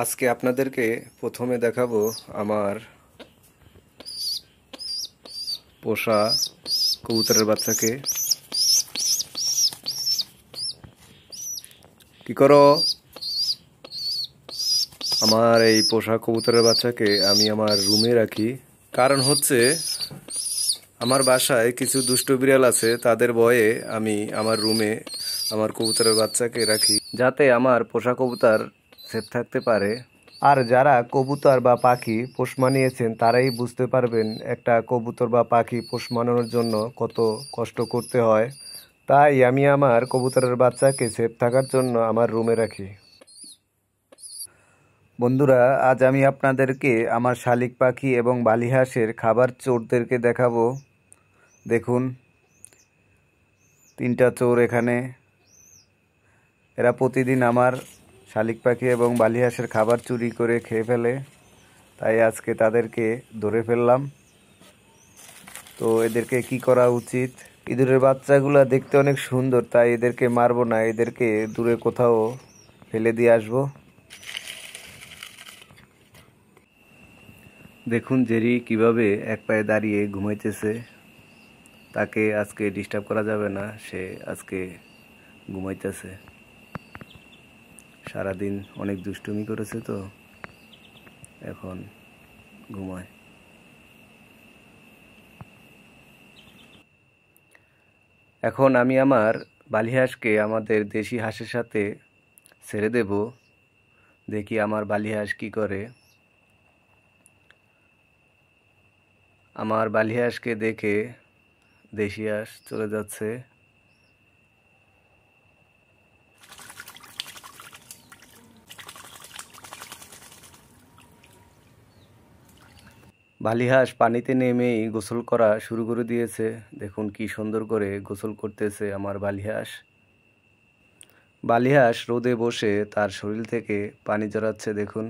আজকে আপনাদেরকে প্রথমে দেখাবো আমার পোষা কবুতরের বাচ্চাকে কি করো আমার এই পোষা কবুতরের বাচ্চাকে আমি আমার রুমে রাখি কারণ হচ্ছে আমার বাসায় কিছু দুষ্ট বিড়াল আছে তাদের ভয়ে আমি আমার রুমে আমার কবুতরের বাচ্চাকে রাখি যাতে আমার পোষা কবুতর আক্ষেপ থাকতে পারে আর যারা কবুতর বা পাখি পোষ মানিয়েছেন তারাই বুঝতে পারবেন একটা কবুতর বা পাখি পোষ মানানোর জন্য কত কষ্ট করতে হয় তাই আমি আমার কবুতরের বাচ্চাকে সেফ থাকার জন্য আমার রুমে রাখি বন্ধুরা আজ আমি আপনাদেরকে আমার শালিক পাখি এবং হাঁসের খাবার চোরদেরকে দেখাবো দেখুন তিনটা চোর এখানে এরা প্রতিদিন আমার শালিক পাখি এবং হাঁসের খাবার চুরি করে খেয়ে ফেলে তাই আজকে তাদেরকে ধরে ফেললাম তো এদেরকে কি করা উচিত ইঁদুরের বাচ্চাগুলো দেখতে অনেক সুন্দর তাই এদেরকে মারব না এদেরকে দূরে কোথাও ফেলে দিয়ে আসবো দেখুন জেরি কিভাবে এক পায়ে দাঁড়িয়ে ঘুমাইতেছে তাকে আজকে ডিস্টার্ব করা যাবে না সে আজকে ঘুমাইতেছে সারাদিন অনেক দুষ্টুমি করেছে তো এখন ঘুমায় এখন আমি আমার বালিহাঁসকে আমাদের দেশি হাঁসের সাথে ছেড়ে দেব দেখি আমার বালিহাঁস কি করে আমার বালিহাঁসকে দেখে দেশি হাঁস চলে যাচ্ছে বালিহাঁস পানিতে নেমেই গোসল করা শুরু করে দিয়েছে দেখুন কি সুন্দর করে গোসল করতেছে আমার বালিহাঁস বালিহাঁস রোদে বসে তার শরীর থেকে পানি জড়াচ্ছে দেখুন